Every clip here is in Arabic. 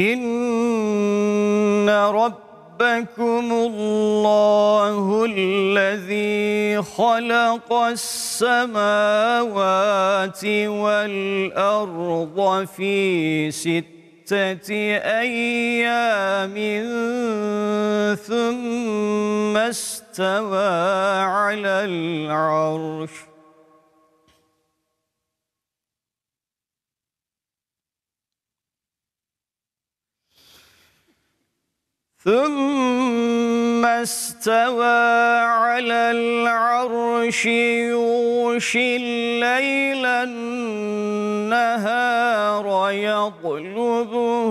إن ربكم الله الذي خلق السماوات والأرض في ستة أيام ثم استوى على العرش ثم استوى على العرش يوشي الليل النهار يطلبه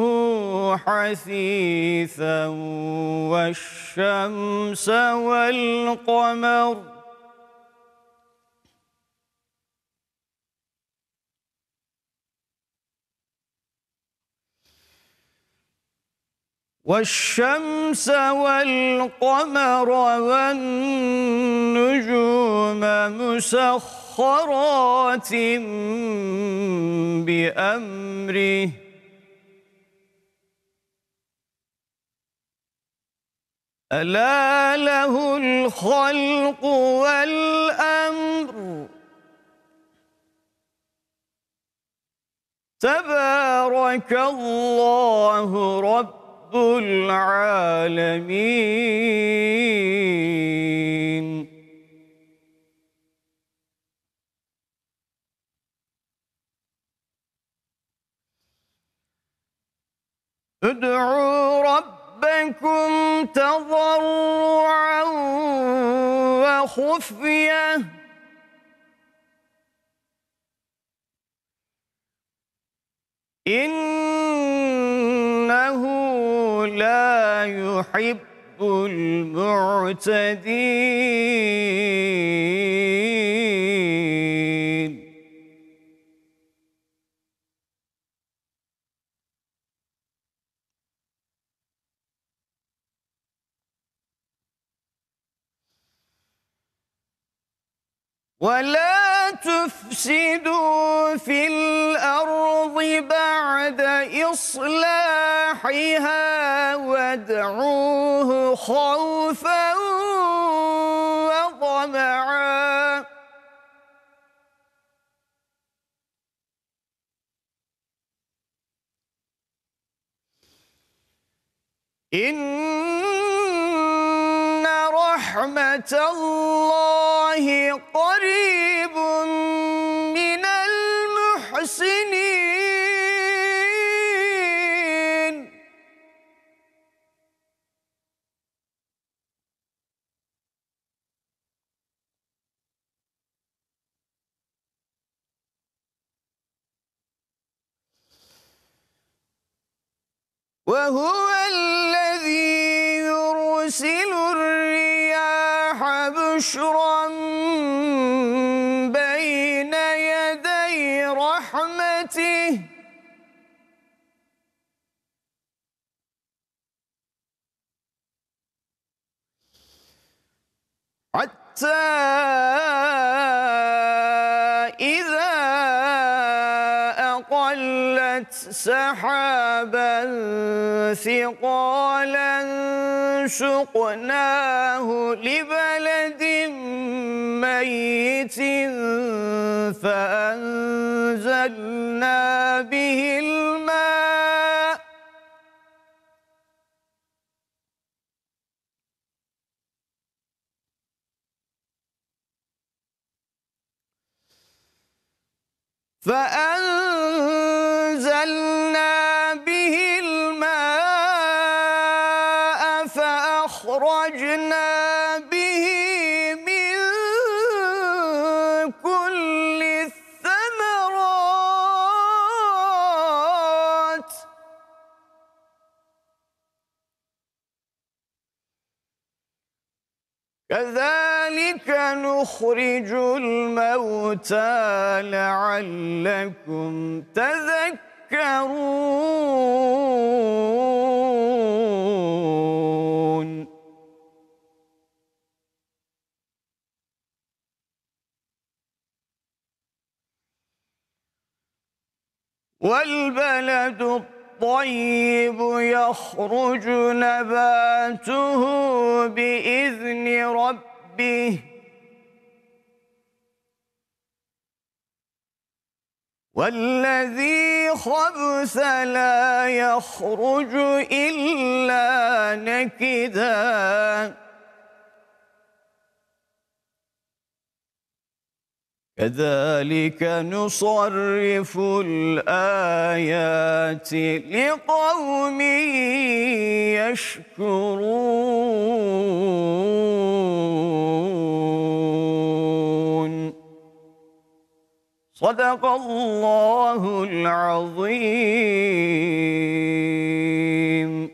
حثيثا والشمس والقمر والشمس والقمر والنجوم مسخرات بأمره ألا له الخلق والأمر تبارك الله رب رب العالمين ادعوا ربكم تضرعا وخفيا إن يحب المعتدين ولا تفسدوا في الأرض بعد إصلاحها وادعوه خوفا وطمعا إن رحمة الله قريب وهو الذي يرسل الرياح بشرا بين يدي رحمته حتى سحابا ثقالا سقناه لبلد ميت فأنزلنا به الماء فأنزلنا كذلك نخرج الموتى لعلكم تذكرون والبلد الطيب الطيب يخرج نباته بإذن ربه والذي خبث لا يخرج إلا نكداً كذلك نصرف الآيات لقوم يشكرون صدق الله العظيم